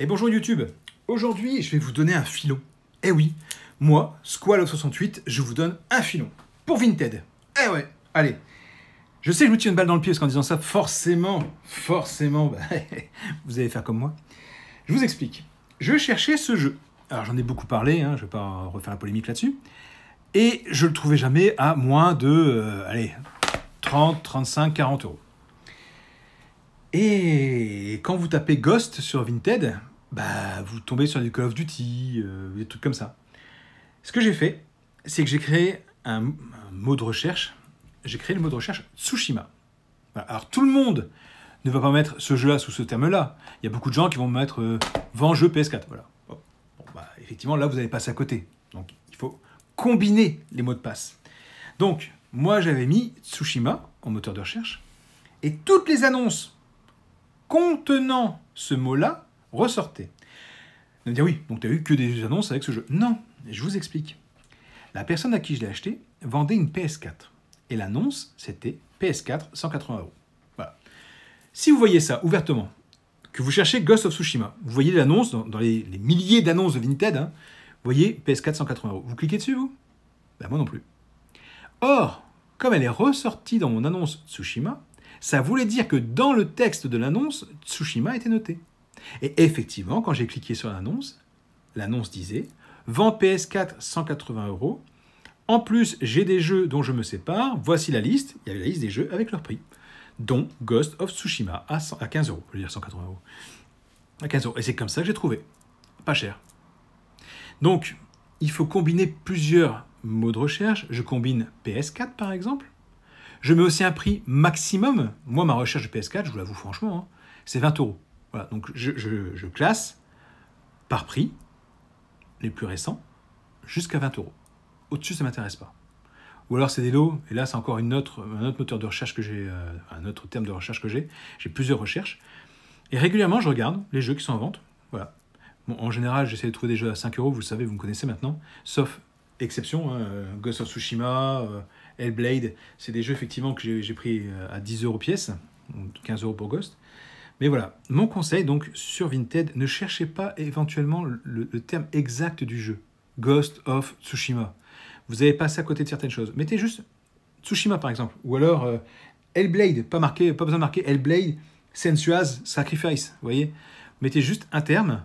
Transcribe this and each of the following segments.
Et bonjour YouTube Aujourd'hui, je vais vous donner un filon. Eh oui, moi, Squalo68, je vous donne un filon. Pour Vinted. Eh ouais, allez. Je sais que je me tire une balle dans le pied parce qu'en disant ça, forcément, forcément, bah, vous allez faire comme moi. Je vous explique. Je cherchais ce jeu. Alors j'en ai beaucoup parlé, hein, je ne vais pas refaire la polémique là-dessus. Et je le trouvais jamais à moins de, euh, allez, 30, 35, 40 euros. Et quand vous tapez Ghost sur Vinted, bah, vous tombez sur des Call of Duty, euh, des trucs comme ça. Ce que j'ai fait, c'est que j'ai créé un, mot de recherche. J'ai créé le mot de recherche Tsushima. Alors tout le monde ne va pas mettre ce jeu-là sous ce terme-là. Il y a beaucoup de gens qui vont mettre euh, vend jeu PS4. Voilà. Bah, effectivement, là, vous allez passer à côté. Donc il faut combiner les mots de passe. Donc, moi, j'avais mis Tsushima en moteur de recherche. Et toutes les annonces contenant ce mot-là ressortez. Vous me dire, ah oui, donc tu as eu que des annonces avec ce jeu. Non, je vous explique. La personne à qui je l'ai acheté vendait une PS4. Et l'annonce, c'était PS4 180 euros. Voilà. Si vous voyez ça ouvertement, que vous cherchez Ghost of Tsushima, vous voyez l'annonce dans, les, milliers d'annonces de Vinted, hein, vous voyez PS4 180 euros. Vous cliquez dessus, vous bah Moi non plus. Or, comme elle est ressortie dans mon annonce Tsushima, ça voulait dire que dans le texte de l'annonce, Tsushima était noté. Et effectivement, quand j'ai cliqué sur l'annonce, l'annonce disait Vend PS4 180 euros. En plus, j'ai des jeux dont je me sépare. Voici la liste. Il y avait la liste des jeux avec leur prix, dont Ghost of Tsushima à, 15 euros. Je veux dire 180 euros. À 15 euros. Et c'est comme ça que j'ai trouvé. Pas cher. Donc, il faut combiner plusieurs mots de recherche. Je combine PS4 par exemple. Je mets aussi un prix maximum. Moi, ma recherche de PS4, je vous l'avoue franchement, hein, c'est 20 euros. Voilà, donc je, classe par prix les plus récents jusqu'à 20 euros. Au-dessus, ça ne m'intéresse pas. Ou alors c'est des lots, et là c'est encore une autre, un autre moteur de recherche que j'ai, euh, un autre terme de recherche que j'ai. J'ai plusieurs recherches. Et régulièrement, je regarde les jeux qui sont en vente. Voilà. en général, j'essaie de trouver des jeux à 5 euros, vous le savez, vous me connaissez maintenant. Sauf exception, hein, euh, Ghost of Tsushima, euh, Hellblade, c'est des jeux effectivement que j'ai pris à 10 euros pièce, 15 euros pour Ghost. Mais voilà, mon conseil donc sur Vinted, ne cherchez pas éventuellement le, terme exact du jeu, Ghost of Tsushima. Vous avez passé à côté de certaines choses. Mettez juste Tsushima par exemple, ou alors euh, Hellblade, pas, marqué, pas besoin de marquer Hellblade, Sensuaz, Sacrifice, vous voyez Mettez juste un terme,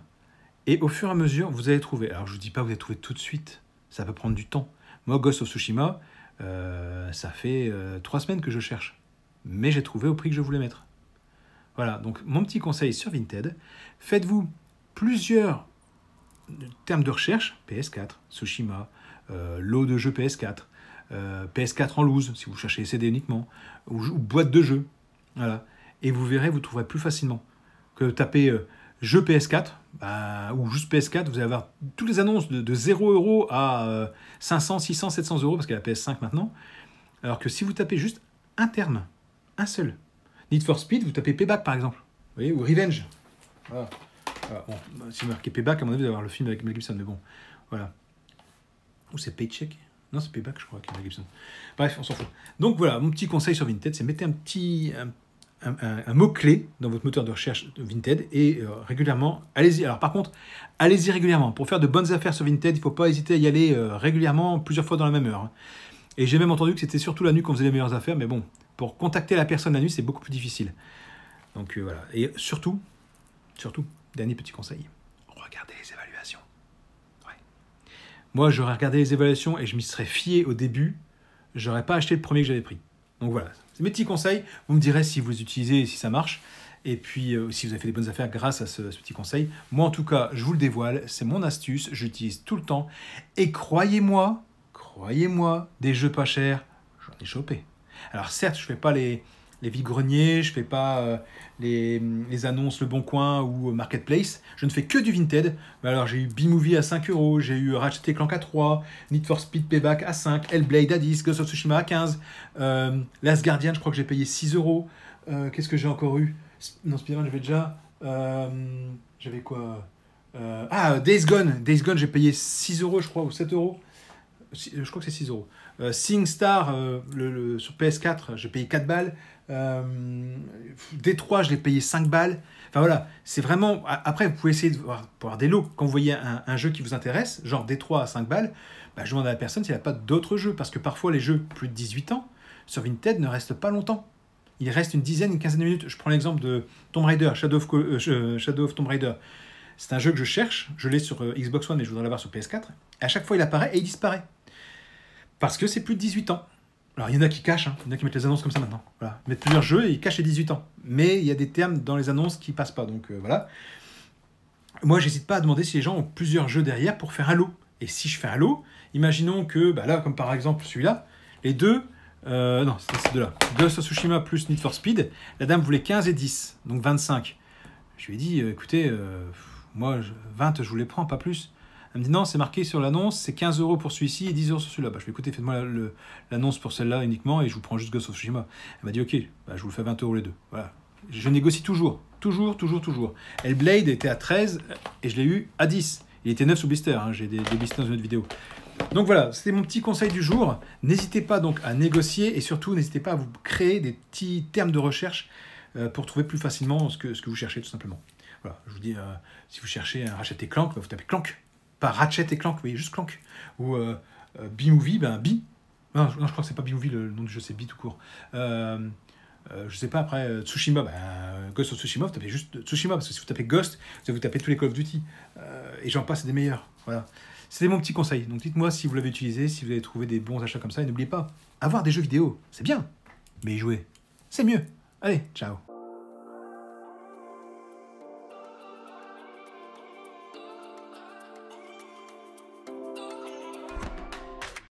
et au fur et à mesure, vous allez trouver. Alors je ne vous dis pas vous allez trouver tout de suite, ça peut prendre du temps. Moi, Ghost of Tsushima, euh, ça fait euh, trois semaines que je cherche, mais j'ai trouvé au prix que je voulais mettre. Voilà, donc mon petit conseil sur Vinted, faites-vous plusieurs euh, termes de recherche, PS4, Tsushima, euh, lot de jeux PS4, euh, PS4 en loose, si vous cherchez CD uniquement, ou, boîte de jeux. Voilà. Et vous verrez, vous trouverez plus facilement que taper jeux jeu PS4, bah, ou juste PS4, vous allez avoir toutes les annonces de, 0€ à 500, 600, 700 euros, parce qu'il y a la PS5 maintenant. Alors que si vous tapez juste un terme, un seul, Need for Speed, vous tapez Payback par exemple. Vous voyez, ou Revenge. Voilà. Bon, bah, si vous marquez Payback, à mon avis, vous allez le film avec Mel Gibson, mais bon. Voilà. Ou c'est Paycheck Non, c'est Payback, je crois, avec Mel Gibson. Bref, on s'en fout. Donc voilà, mon petit conseil sur Vinted, c'est mettez un petit. Un, mot-clé dans votre moteur de recherche de Vinted et euh, régulièrement, allez-y. Alors par contre, allez-y régulièrement. Pour faire de bonnes affaires sur Vinted, il ne faut pas hésiter à y aller euh, régulièrement, plusieurs fois dans la même heure. Et j'ai même entendu que c'était surtout la nuit qu'on faisait les meilleures affaires, mais bon, pour contacter la personne la nuit, c'est beaucoup plus difficile. Donc euh, voilà. Et surtout, surtout, dernier petit conseil, regardez les évaluations. Ouais. Moi, j'aurais regardé les évaluations et je m'y serais fié au début. J'aurais pas acheté le premier que j'avais pris. Donc voilà, c'est mes petits conseils. Vous me direz si vous utilisez et si ça marche. Et puis, euh, si vous avez fait des bonnes affaires grâce à ce, ce, petit conseil. Moi, en tout cas, je vous le dévoile. C'est mon astuce. J'utilise tout le temps. Et croyez-moi, croyez-moi, des jeux pas chers, j'en ai chopé. Alors certes, je fais pas les, les greniers, je fais pas euh, les, annonces Le Bon Coin ou euh, Marketplace, je ne fais que du Vinted. alors j'ai eu B-Movie à 5 euros, j'ai eu Ratchet Clank à 3, Need for Speed Payback à 5, Hellblade à 10, Ghost of Tsushima à 15, euh, Last Guardian, je crois que j'ai payé 6 euros. Qu'est-ce que j'ai encore eu Non, Spider-Man, j'avais déjà. j'avais quoi ah, Days Gone, Days Gone, j'ai payé 6 euros, je crois, ou 7 euros. Euh, je crois que c'est 6 euros. Euh, SingStar, Star, euh, le, sur PS4, j'ai payé 4 balles. Détroit, je l'ai payé 5 balles. Enfin voilà, c'est vraiment. Après, vous pouvez essayer de voir, pour des lots. Quand vous voyez un, jeu qui vous intéresse, genre Détroit à 5 balles, bah, je demande à la personne s'il n'y a pas d'autres jeux. Parce que parfois, les jeux plus de 18 ans sur Vinted ne restent pas longtemps. Il reste une dizaine, une quinzaine de minutes. Je prends l'exemple de Tomb Raider, Shadow of, Shadow of Tomb Raider. C'est un jeu que je cherche, je l'ai sur Xbox One mais je voudrais l'avoir sur PS4. à chaque fois, il apparaît et il disparaît. Parce que c'est plus de 18 ans. Alors il y en a qui cachent, hein. il y en a qui mettent les annonces comme ça maintenant. Voilà. Ils mettent plusieurs jeux et ils cachent les 18 ans. Mais il y a des termes dans les annonces qui passent pas, donc euh, voilà. Moi j'hésite pas à demander si les gens ont plusieurs jeux derrière pour faire un lot. Et si je fais un lot, imaginons que, bah là, comme par exemple celui-là, les deux, euh, non, c'est ces deux-là, deux of plus Need for Speed, la dame voulait 15 et 10, donc 25. Je lui ai dit, euh, écoutez, moi, 20, je vous les prends, pas plus. Elle me dit non, c'est marqué sur l'annonce, c'est 15 euros pour celui-ci et 10 euros sur celui-là. Bah, je lui écouter, écoutez, faites-moi l'annonce pour celle-là uniquement et je vous prends juste Ghost of Tsushima. Elle m'a dit ok, bah, je vous le fais 20 euros les deux. Voilà. Je négocie toujours, toujours, toujours, toujours. Blade était à 13 et je l'ai eu à 10. Il était 9 sous blister, hein, j'ai des, des blisters dans une autre vidéo. Donc voilà, c'était mon petit conseil du jour. N'hésitez pas donc à négocier et surtout n'hésitez pas à vous créer des petits termes de recherche euh, pour trouver plus facilement ce que, ce que vous cherchez tout simplement. Voilà, je vous dis, euh, si vous cherchez un racheter clank, bah, vous tapez clank Ratchet et Clank, voyez, juste Clank. Ou euh, euh B-Movie, ben B. Non, je crois que c'est pas B-Movie, le nom du jeu, c'est B tout court. Euh, euh, je sais pas, après Tsushima, bah, Ghost of Tsushima, vous tapez juste Tsushima, parce que si vous tapez Ghost, vous tapez tous les Call of Duty. et j'en passe, des meilleurs. Voilà. C'était mon petit conseil. Donc dites-moi si vous l'avez utilisé, si vous avez trouvé des bons achats comme ça. Et n'oubliez pas, avoir des jeux vidéo, c'est bien, mais jouer, c'est mieux. Allez, ciao